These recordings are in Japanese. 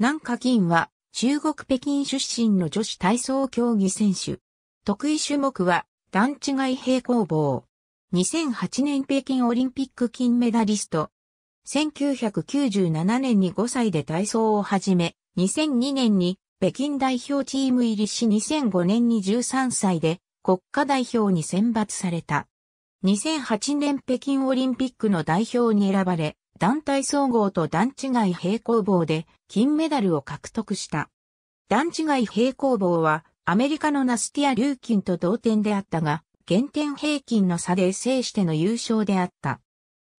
南華銀は中国北京出身の女子体操競技選手。得意種目は段違い平行棒。2008年北京オリンピック金メダリスト。1997年に5歳で体操を始め、2002年に北京代表チーム入りし2005年に13歳で国家代表に選抜された。2008年北京オリンピックの代表に選ばれ、団体総合と段違い平行棒で金メダルを獲得した。段違い平行棒はアメリカのナスティア・リューキンと同点であったが、減点平均の差で制しての優勝であった。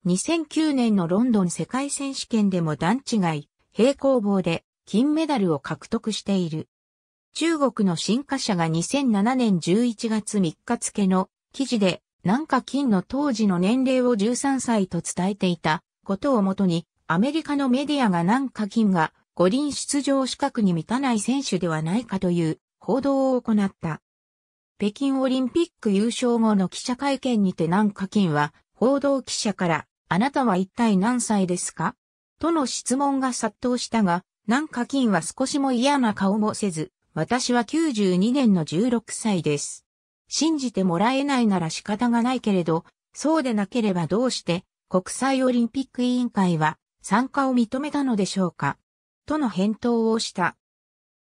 2009年のロンドン世界選手権でも段違い、平行棒で金メダルを獲得している。中国の新華社が2007年11月3日付の記事で、南下金の当時の年齢を13歳と伝えていたことをもとに、アメリカのメディアが何課金が五輪出場資格に満たない選手ではないかという報道を行った。北京オリンピック優勝後の記者会見にて南課金は報道記者からあなたは一体何歳ですかとの質問が殺到したが、南課金は少しも嫌な顔もせず、私は92年の16歳です。信じてもらえないなら仕方がないけれど、そうでなければどうして国際オリンピック委員会は参加を認めたのでしょうかとの返答をした。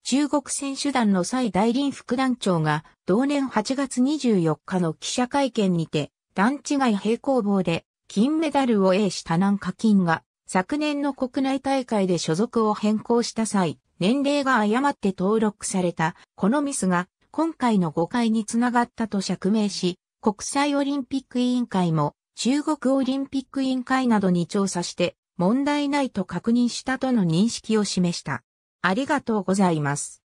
中国選手団の蔡大林副団長が同年8月24日の記者会見にて段違い平行棒で金メダルを A した南下金が昨年の国内大会で所属を変更した際年齢が誤って登録されたこのミスが今回の誤解につながったと釈明し国際オリンピック委員会も中国オリンピック委員会などに調査して問題ないと確認したとの認識を示した。ありがとうございます。